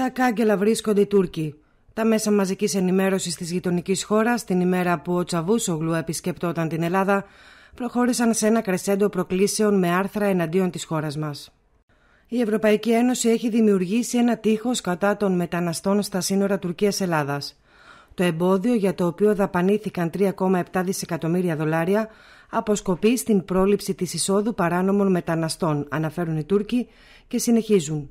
Στα κάγκελα βρίσκονται οι Τούρκοι. Τα μέσα μαζικής ενημέρωσης της γειτονικής χώρας, την ημέρα που ο Τσαβούσογλου επισκεπτόταν την Ελλάδα, προχώρησαν σε ένα κρεσέντο προκλήσεων με άρθρα εναντίον της χώρας μας. Η Ευρωπαϊκή Ένωση έχει δημιουργήσει ένα τείχος κατά των μεταναστών στα σύνορα Τουρκία-Ελλάδα. Το εμπόδιο για το οποίο δαπανήθηκαν 3,7 δισεκατομμύρια δολάρια αποσκοπεί στην πρόληψη της εισόδου παράνομων μεταναστών, αναφέρουν οι Τούρκοι και συνεχίζουν.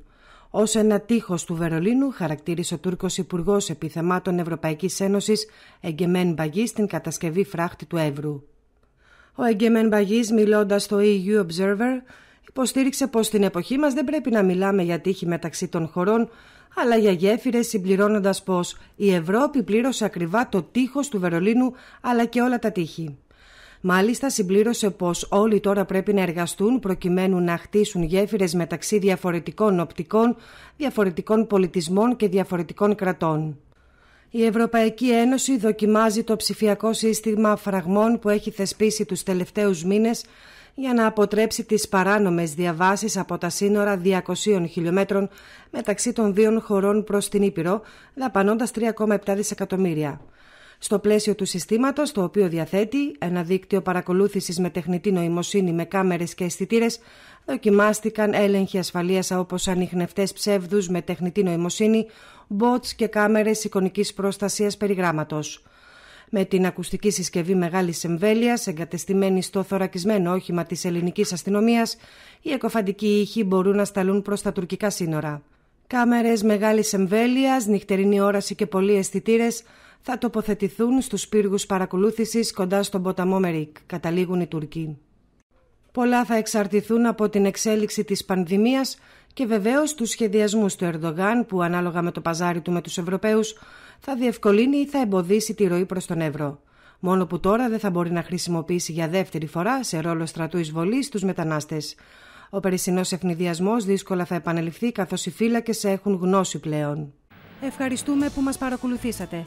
Ως ένα τείχος του Βερολίνου, χαρακτήρισε ο Τούρκος Υπουργός Επιθεμάτων Ευρωπαϊκής Ένωσης Εγκεμέν Μπαγής στην κατασκευή φράχτη του Εύρου. Ο Εγκεμέν Μπαγής, μιλώντας στο EU Observer, υποστήριξε πως στην εποχή μας δεν πρέπει να μιλάμε για τείχη μεταξύ των χωρών, αλλά για γέφυρες, συμπληρώνοντας πως η Ευρώπη πλήρωσε ακριβά το τείχος του Βερολίνου αλλά και όλα τα τείχη. Μάλιστα, συμπλήρωσε πως όλοι τώρα πρέπει να εργαστούν προκειμένου να χτίσουν γέφυρες μεταξύ διαφορετικών οπτικών, διαφορετικών πολιτισμών και διαφορετικών κρατών. Η Ευρωπαϊκή Ένωση δοκιμάζει το ψηφιακό σύστημα φραγμών που έχει θεσπίσει τους τελευταίους μήνες για να αποτρέψει τις παράνομες διαβάσεις από τα σύνορα 200 χιλιόμετρων μεταξύ των δύο χωρών προς την Ήπειρο, δαπανώντας 3,7 δισεκατομμύρια στο πλαίσιο του συστήματος, το οποίο διαθέτει ένα δίκτυο παρακολούθησης με τεχνητή νοημοσύνη με κάμερες και αισθητήρες, δοκιμάστηκαν έλεγχοι ασφαλείας όπως ανοιχνευτέ ψεύδους με τεχνητή νοημοσύνη, bots και κάμερες εικονικής προστασίας περιγράμματος. Με την ακουστική συσκευή μεγάλης εμβέλειας, εγκατεστημένη στο θωρακισμένο όχημα της ελληνικής αστυνομίας, οι εκοφαντικοί ήχοι μπορούν να σταλούν προς τα τουρκικά σύνορα. Κάμερες μεγάλης εμβέλειας, νυχτερινή όραση και πολλοί αισθητήρες θα τοποθετηθούν στους πύργους παρακολούθησης κοντά στον ποταμό Μερικ, καταλήγουν οι Τουρκοί. Πολλά θα εξαρτηθούν από την εξέλιξη της πανδημίας και βεβαίως τους σχεδιασμούς του Ερντογάν που ανάλογα με το παζάρι του με τους Ευρωπαίους θα διευκολύνει ή θα εμποδίσει τη ροή προς τον Εύρο. Μόνο που τώρα δεν θα μπορεί να χρησιμοποιήσει για δεύτερη φορά σε ρόλο στρατού εισβολής τους μετανάστες. Ο περσινό ευνηδιασμός δύσκολα θα επανεληφθεί καθώς οι φύλακες έχουν γνώση πλέον. Ευχαριστούμε που μας παρακολουθήσατε.